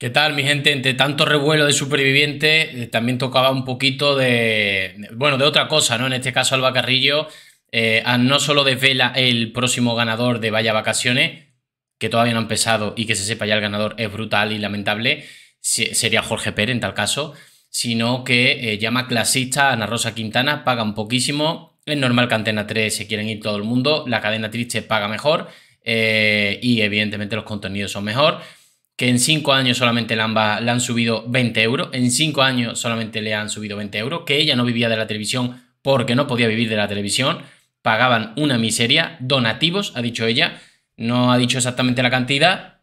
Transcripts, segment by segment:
¿Qué tal, mi gente? Entre tanto revuelo de superviviente, eh, también tocaba un poquito de. Bueno, de otra cosa, ¿no? En este caso, Alba Carrillo eh, no solo desvela el próximo ganador de Vaya Vacaciones, que todavía no ha empezado y que se sepa ya el ganador es brutal y lamentable, sería Jorge Pérez en tal caso, sino que eh, llama clasista a Ana Rosa Quintana, paga un poquísimo. Es normal que Antena 3 se quieren ir todo el mundo, la cadena triste paga mejor y evidentemente los contenidos son mejor que en cinco años solamente le han, subido 20 euros, en cinco años solamente le han subido 20 euros, que ella no vivía de la televisión porque no podía vivir de la televisión, pagaban una miseria, donativos, ha dicho ella, no ha dicho exactamente la cantidad,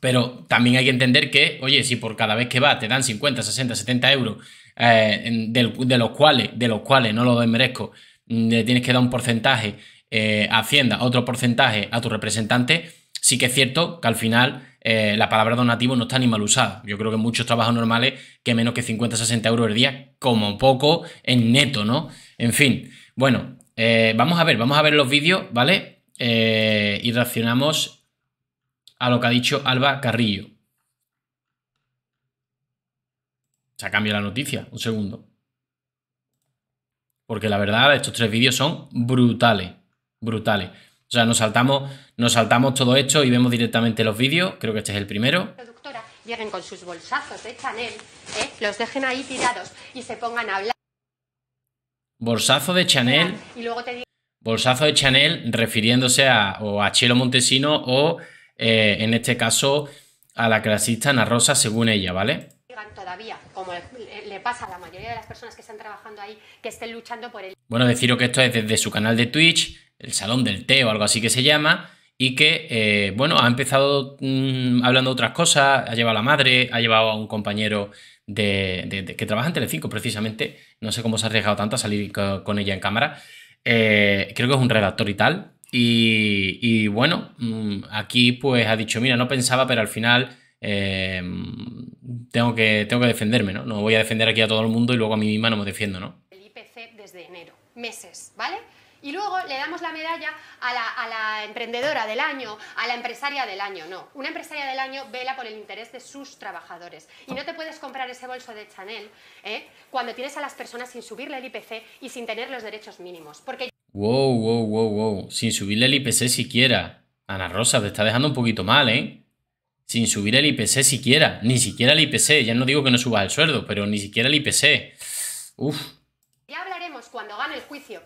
pero también hay que entender que, oye, si por cada vez que va te dan 50, 60, 70 euros, eh, de, los cuales, de los cuales no lo desmerezco, mm, le tienes que dar un porcentaje eh, a Hacienda, otro porcentaje a tu representante, sí que es cierto que al final eh, la palabra donativo no está ni mal usada. Yo creo que muchos trabajos normales que menos que 50, 60 euros al día, como poco, en neto, ¿no? En fin, bueno, eh, vamos a ver, vamos a ver los vídeos, ¿vale? Eh, y reaccionamos a lo que ha dicho Alba Carrillo. Se cambiado la noticia, un segundo. Porque la verdad, estos tres vídeos son brutales, brutales. O sea, nos saltamos, nos saltamos todo esto y vemos directamente los vídeos. Creo que este es el primero. con sus ¿eh? los dejen ahí tirados y se pongan a hablar. Bolsazo de Chanel. bolsazo de Chanel refiriéndose a, o Chelo Montesino o eh, en este caso a la clasista Ana Rosa según ella, ¿vale? todavía, como le pasa a la mayoría de las personas que están trabajando ahí, que estén luchando por el... Bueno, deciros que esto es desde su canal de Twitch, el Salón del Té o algo así que se llama, y que, eh, bueno, ha empezado mm, hablando otras cosas, ha llevado a la madre, ha llevado a un compañero de, que trabaja en Telecinco precisamente, no sé cómo se ha arriesgado tanto a salir con ella en cámara, eh, creo que es un redactor y tal, y, bueno, mm, aquí pues ha dicho, mira, no pensaba, pero al final... Eh, tengo que, tengo que defenderme, ¿no? No voy a defender aquí a todo el mundo y luego a mí misma no me defiendo, ¿no? El IPC desde enero, meses, ¿vale? Y luego le damos la medalla a la, a la, emprendedora del año, a la empresaria del año. No, una empresaria del año vela por el interés de sus trabajadores. Y no te puedes comprar ese bolso de Chanel ¿eh? cuando tienes a las personas sin subirle el IPC y sin tener los derechos mínimos. Porque... Wow, wow, wow, wow. Sin subirle el IPC siquiera. Ana Rosa, te está dejando un poquito mal, ¿eh? sin subir el IPC siquiera, ni siquiera el IPC, ya no digo que no subas el sueldo, pero ni siquiera el IPC. Uf. Ya hablaremos cuando gane el juicio.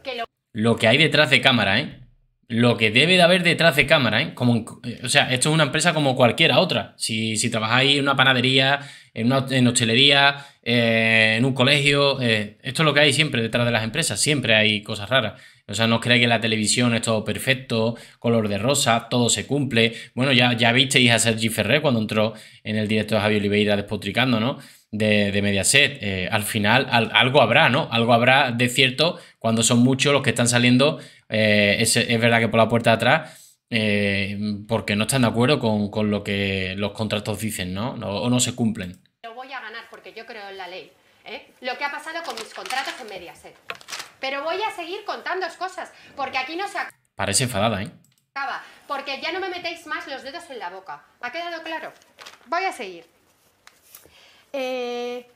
lo... que hay detrás de cámara, ¿eh? Lo que debe de haber detrás de cámara, ¿eh? Como, o sea, esto es una empresa como cualquiera otra. Si, trabajáis en una panadería, en una en hostelería, eh, en un colegio, eh, esto es lo que hay siempre detrás de las empresas. Siempre hay cosas raras. O sea, no cree que la televisión es todo perfecto, color de rosa, todo se cumple. Bueno, ya, ya visteis a Sergi Ferrer cuando entró en el directo de Javier Oliveira despotricando, ¿no? De, de Mediaset. Eh, al final, algo habrá, ¿no? Algo habrá de cierto cuando son muchos los que están saliendo. Eh, es, verdad que por la puerta de atrás, eh, porque no están de acuerdo con, lo que los contratos dicen, ¿no? ¿no? O no se cumplen. Lo voy a ganar porque yo creo en la ley. Lo que ha pasado con mis contratos en Mediaset. Pero voy a seguir contando cosas, porque aquí no se Parece enfadada, ¿eh? Acaba, porque ya no me metéis más los dedos en la boca. ¿Ha quedado claro? Voy a seguir. Eh,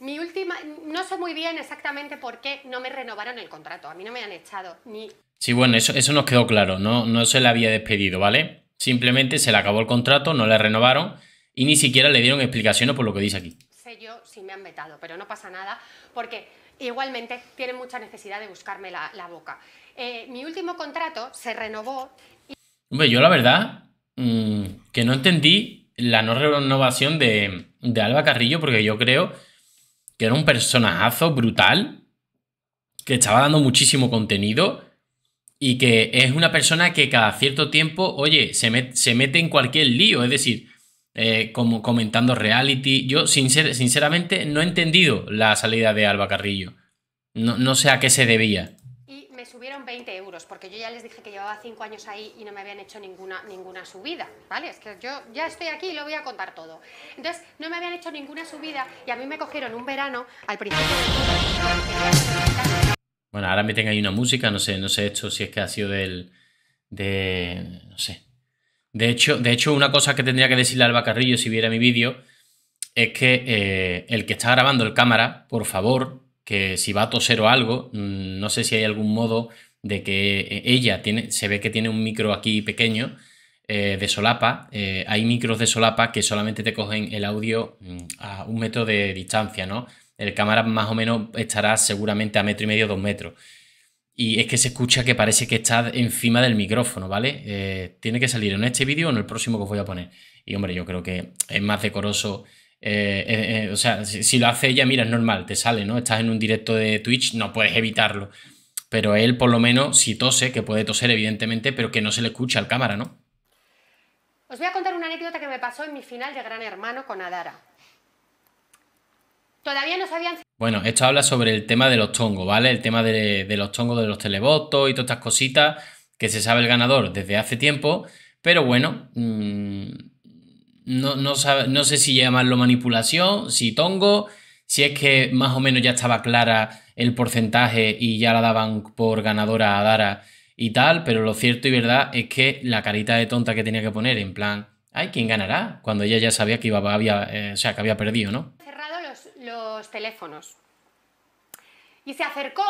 mi última, no sé muy bien exactamente por qué no me renovaron el contrato. A mí no me han echado ni. Sí, bueno, eso, eso nos quedó claro. No, no se le había despedido, ¿vale? Simplemente se le acabó el contrato, no le renovaron y ni siquiera le dieron explicaciones por lo que dice aquí sé yo si me han vetado, pero no pasa nada porque igualmente tienen mucha necesidad de buscarme la, boca. Eh, mi último contrato se renovó. Y... Hombre, yo la verdad mm, que no entendí la no renovación de, Alba Carrillo porque yo creo que era un personajazo brutal, que estaba dando muchísimo contenido y que es una persona que cada cierto tiempo, oye, se, mete en cualquier lío. Es decir, eh, como comentando reality. Yo sinceramente no he entendido la salida de Alba Carrillo. No, sé a qué se debía. Y me subieron 20 euros, porque yo ya les dije que llevaba 5 años ahí y no me habían hecho ninguna, ninguna subida, ¿vale? Es que yo ya estoy aquí y lo voy a contar todo. Entonces, no me habían hecho ninguna subida y a mí me cogieron un verano al principio... Bueno, ahora me tengo ahí una música, no sé, no sé esto si es que ha sido del... de... no sé, de hecho, de hecho, una cosa que tendría que decirle al Bacarrillo si viera mi vídeo es que eh, el que está grabando el cámara, por favor, que si va a toser o algo, mm, no sé si hay algún modo de que eh, ella tiene, se ve que tiene un micro aquí pequeño eh, de solapa. hay micros de solapa que solamente te cogen el audio mm, a un metro de distancia, ¿no? El cámara más o menos estará seguramente a metro y medio, dos metros. Y es que se escucha que parece que está encima del micrófono, ¿vale? Eh, tiene que salir en este vídeo o en el próximo que os voy a poner. Y hombre, yo creo que es más decoroso. Eh, eh, o sea, si, si, lo hace ella, mira, es normal, te sale, ¿no? Estás en un directo de Twitch, no puedes evitarlo. Pero él, por lo menos, si tose, que puede toser, evidentemente, pero que no se le escucha al cámara, ¿no? Os voy a contar una anécdota que me pasó en mi final de Gran Hermano con Adara todavía no sabían... Bueno, esto habla sobre el tema de los tongos, ¿vale? El tema de, los tongos de los televotos y todas estas cositas que se sabe el ganador desde hace tiempo, pero bueno, mm, no, no, sé si llamarlo manipulación, si tongo, si es que más o menos ya estaba clara el porcentaje y ya la daban por ganadora a Dara y tal, pero lo cierto y verdad es que la carita de tonta que tenía que poner en plan, ay, ¿quién ganará? Cuando ella ya sabía que iba, había, eh, o sea, que había perdido, ¿no? teléfonos. Y se acercó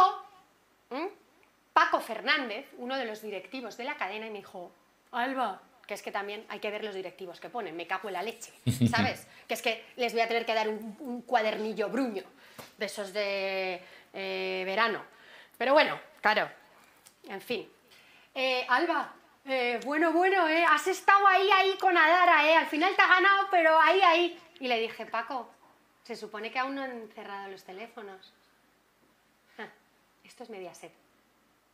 Paco Fernández, uno de los directivos de la cadena, y me dijo, Alba, que es que también hay que ver los directivos que ponen, me cago en la leche, ¿sabes? que es que les voy a tener que dar un, cuadernillo bruño de esos de eh, verano. Pero bueno, claro, en fin. Eh, Alba, eh, bueno, bueno, has estado ahí, ahí con Adara, Al final te ha ganado, pero ahí, ahí. Y le dije, Paco, se supone que aún no han cerrado los teléfonos. Ah, esto es Mediaset.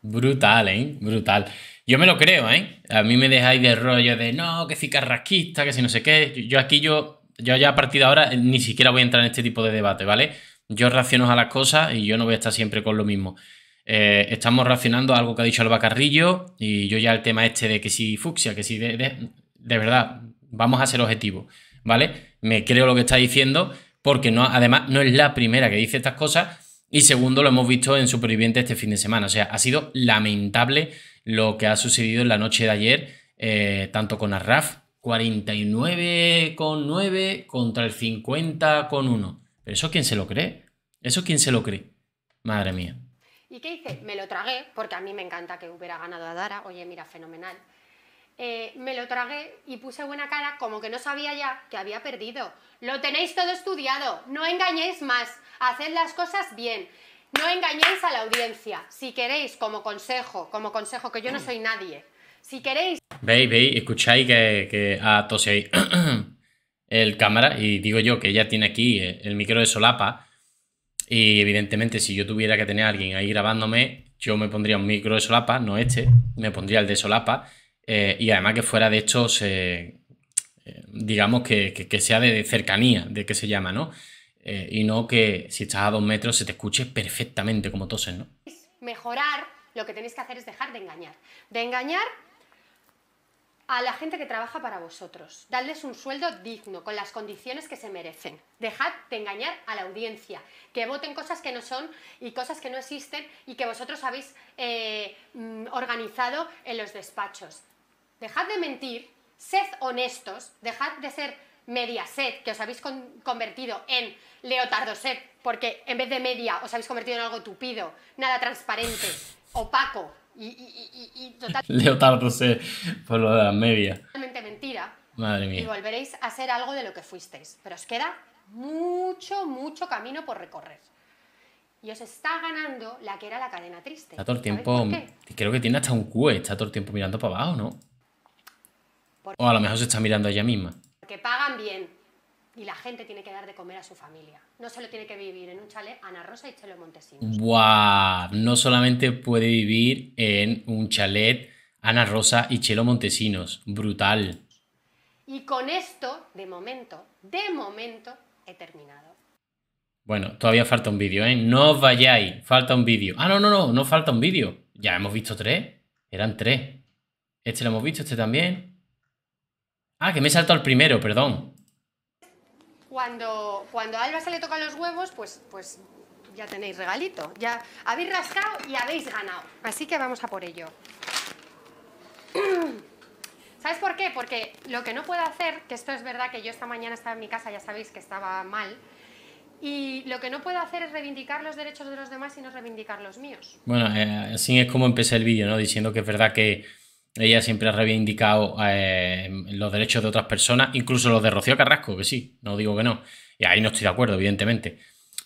Brutal, ¿eh? Brutal. Yo me lo creo, ¿eh? A mí me dejáis de rollo de no, que si que si no sé qué. Yo aquí, yo, yo ya a partir de ahora eh, ni siquiera voy a entrar en este tipo de debate, ¿vale? Yo reacciono a las cosas y yo no voy a estar siempre con lo mismo. Eh, estamos reaccionando a algo que ha dicho Alba Carrillo y yo ya el tema este de que si fucsia, que si de, de, de verdad, vamos a ser objetivos, ¿vale? Me creo lo que está diciendo, porque no, además no es la primera que dice estas cosas. Y segundo, lo hemos visto en Superviviente este fin de semana. O sea, ha sido lamentable lo que ha sucedido en la noche de ayer, eh, tanto con Arraf, 49,9 contra el 50,1. ¿Pero eso quién se lo cree? ¿Eso quién se lo cree? Madre mía. ¿Y qué hice? Me lo tragué porque a mí me encanta que hubiera ganado a Dara. Oye, mira, fenomenal. Eh, me lo tragué y puse buena cara como que no sabía ya que había perdido. Lo tenéis todo estudiado, no engañéis más, haced las cosas bien. No engañéis a la audiencia. Si queréis, como consejo, como consejo, que yo no soy nadie. Si queréis. baby escucháis que, que ah, el cámara. Y digo yo que ella tiene aquí eh, el micro de solapa. Y evidentemente, si yo tuviera que tener a alguien ahí grabándome, yo me pondría un micro de solapa, no este, me pondría el de solapa. Eh, y además que fuera de hecho eh, digamos que, sea de cercanía, de que se llama, ¿no? Eh, y no que si estás a dos metros se te escuche perfectamente como toses, ¿no? Mejorar, lo que tenéis que hacer es dejar de engañar. De engañar a la gente que trabaja para vosotros. darles un sueldo digno, con las condiciones que se merecen. Dejad de engañar a la audiencia, que voten cosas que no son y cosas que no existen y que vosotros habéis mm, organizado en los despachos dejad de mentir, sed honestos, dejad de ser media sed que os habéis convertido en leotardo leotardoset, porque en vez de media os habéis convertido en algo tupido, nada transparente, opaco y, y, y, y por lo de la media. Totalmente mentira. Madre mía. Y volveréis a ser algo de lo que fuisteis, pero os queda mucho, mucho camino por recorrer. Y os está ganando la que era la cadena triste. Está todo el tiempo. Creo que tiene hasta un Q, está todo el tiempo mirando para abajo, ¿no? o a lo mejor se está mirando ella misma. Que pagan bien y la gente tiene que dar de comer a su familia. No solo tiene que vivir en un chalet Ana Rosa y Chelo Montesinos. ¡Guau! No solamente puede vivir en un chalet Ana Rosa y Chelo Montesinos. Brutal. Y con esto, de momento, de momento, he terminado. Bueno, todavía falta un vídeo, ¿eh? No os vayáis, falta un vídeo. Ah, no, no, no, no falta un vídeo. Ya hemos visto tres. Eran tres. Este lo hemos visto, este también. Ah, que me he saltado el primero, perdón. Cuando, cuando a Alba se le tocan los huevos, pues, pues ya tenéis regalito. Ya habéis rascado y habéis ganado. Así que vamos a por ello. ¿Sabes por qué? Porque lo que no puedo hacer, que esto es verdad que yo esta mañana estaba en mi casa, ya sabéis que estaba mal, y lo que no puedo hacer es reivindicar los derechos de los demás y no reivindicar los míos. Bueno, eh, así es como empecé el vídeo, ¿no? Diciendo que es verdad que ella siempre ha reivindicado eh, los derechos de otras personas, incluso los de Rocío Carrasco, que sí, no digo que no. Y ahí no estoy de acuerdo, evidentemente.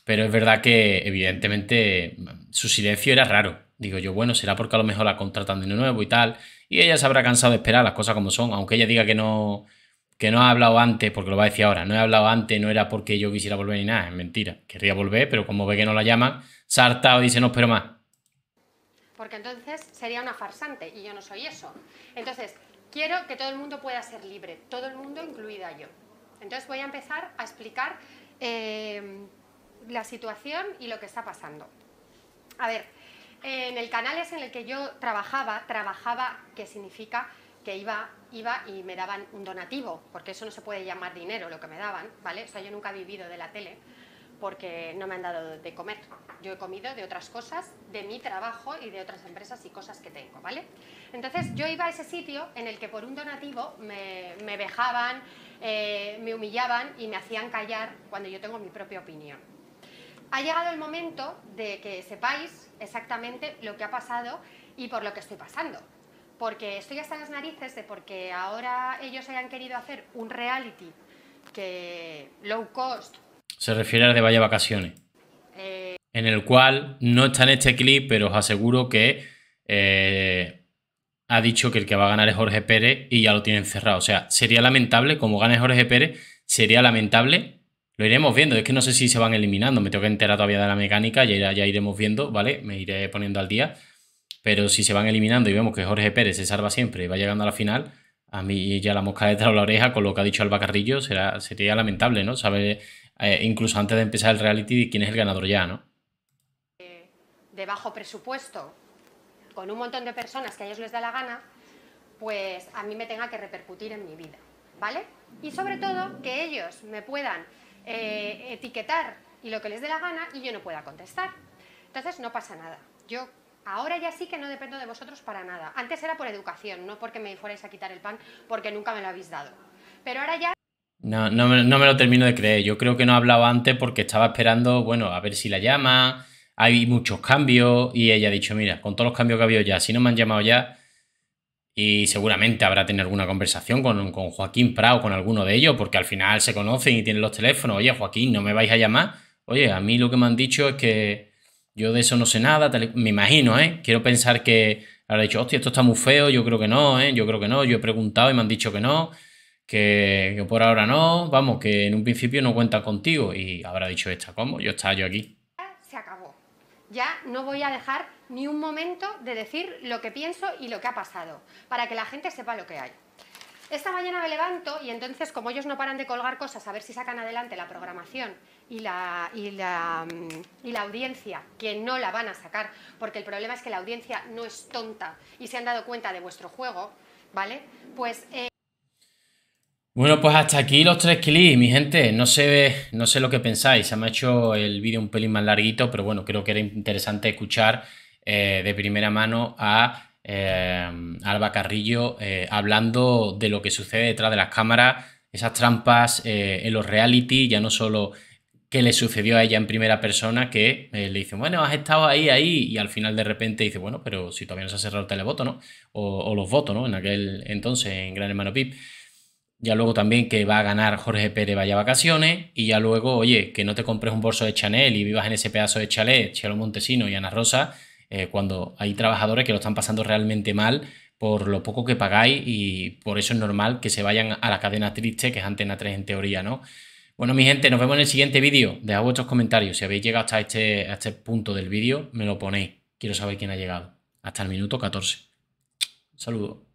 Pero es verdad que, evidentemente, su silencio era raro. Digo yo, bueno, será porque a lo mejor la contratan de nuevo y tal. Y ella se habrá cansado de esperar las cosas como son, aunque ella diga que no, que no ha hablado antes, porque lo va a decir ahora, no he hablado antes, no era porque yo quisiera volver ni nada, es mentira. Querría volver, pero como ve que no la llaman, se o dice, no espero más porque entonces sería una farsante y yo no soy eso. Entonces, quiero que todo el mundo pueda ser libre, todo el mundo incluida yo. Entonces voy a empezar a explicar eh, la situación y lo que está pasando. A ver, en el canal es en el que yo trabajaba, trabajaba, que significa que iba, iba y me daban un donativo, porque eso no se puede llamar dinero lo que me daban, ¿vale? O sea, yo nunca he vivido de la tele porque no me han dado de comer. Yo he comido de otras cosas, de mi trabajo y de otras empresas y cosas que tengo, ¿vale? Entonces yo iba a ese sitio en el que por un donativo me, vejaban, eh, me humillaban y me hacían callar cuando yo tengo mi propia opinión. Ha llegado el momento de que sepáis exactamente lo que ha pasado y por lo que estoy pasando. Porque estoy hasta las narices de porque ahora ellos hayan querido hacer un reality que low cost se refiere al de Vaya Vacaciones, eh. en el cual no está en este clip, pero os aseguro que eh, ha dicho que el que va a ganar es Jorge Pérez y ya lo tienen cerrado. O sea, sería lamentable, como gane Jorge Pérez, sería lamentable. Lo iremos viendo, es que no sé si se van eliminando, me tengo que enterar todavía de la mecánica, ya, ya iremos viendo, ¿vale? Me iré poniendo al día. Pero si se van eliminando y vemos que Jorge Pérez se salva siempre y va llegando a la final, a mí ya la mosca detrás de la oreja con lo que ha dicho Alba Carrillo será, sería lamentable, ¿no? Saber eh, incluso antes de empezar el reality, quién es el ganador ya, ¿no? Eh, de bajo presupuesto, con un montón de personas que a ellos les da la gana, pues a mí me tenga que repercutir en mi vida, ¿vale? Y sobre todo que ellos me puedan eh, etiquetar y lo que les dé la gana y yo no pueda contestar. Entonces no pasa nada. Yo ahora ya sí que no dependo de vosotros para nada. Antes era por educación, no porque me fuerais a quitar el pan porque nunca me lo habéis dado. Pero ahora ya no, no me, no, me, lo termino de creer. Yo creo que no hablaba antes porque estaba esperando, bueno, a ver si la llama. Hay muchos cambios y ella ha dicho, mira, con todos los cambios que ha habido ya, si no me han llamado ya, y seguramente habrá tenido alguna conversación con, Joaquín Prado, con alguno de ellos, porque al final se conocen y tienen los teléfonos. Oye, Joaquín, no me vais a llamar. Oye, a mí lo que me han dicho es que yo de eso no sé nada, me imagino, ¿eh? Quiero pensar que habrá dicho, hostia, esto está muy feo, yo creo que no, ¿eh? Yo creo que no, yo he preguntado y me han dicho que no que, por ahora no, vamos, que en un principio no cuenta contigo. Y habrá dicho esta, ¿cómo? Yo estaba yo aquí. Se acabó. Ya no voy a dejar ni un momento de decir lo que pienso y lo que ha pasado, para que la gente sepa lo que hay. Esta mañana me levanto y entonces, como ellos no paran de colgar cosas a ver si sacan adelante la programación y la, y la, y la audiencia, que no la van a sacar, porque el problema es que la audiencia no es tonta y se han dado cuenta de vuestro juego, ¿vale? Pues... Eh, bueno, pues hasta aquí los tres clips, mi gente. No sé, no sé lo que pensáis. Se me ha hecho el vídeo un pelín más larguito, pero bueno, creo que era interesante escuchar eh, de primera mano a eh, Alba Carrillo eh, hablando de lo que sucede detrás de las cámaras, esas trampas en los reality, ya no solo qué le sucedió a ella en primera persona, que le dicen, bueno, has estado ahí, ahí, y al final de repente dice, bueno, pero si todavía no se ha cerrado el televoto, ¿no? o los votos, ¿no? En aquel entonces, en Gran Hermano Pip ya luego también que va a ganar Jorge Pérez vaya vacaciones y ya luego, oye, que no te compres un bolso de Chanel y vivas en ese pedazo de chalet, Chelo Montesino y Ana Rosa, eh, cuando hay trabajadores que lo están pasando realmente mal por lo poco que pagáis y por eso es normal que se vayan a la cadena triste que es Antena 3 en teoría, ¿no? Bueno, mi gente, nos vemos en el siguiente vídeo. Dejad vuestros comentarios. Si habéis llegado hasta este, este punto del vídeo, me lo ponéis. Quiero saber quién ha llegado. Hasta el minuto 14. saludo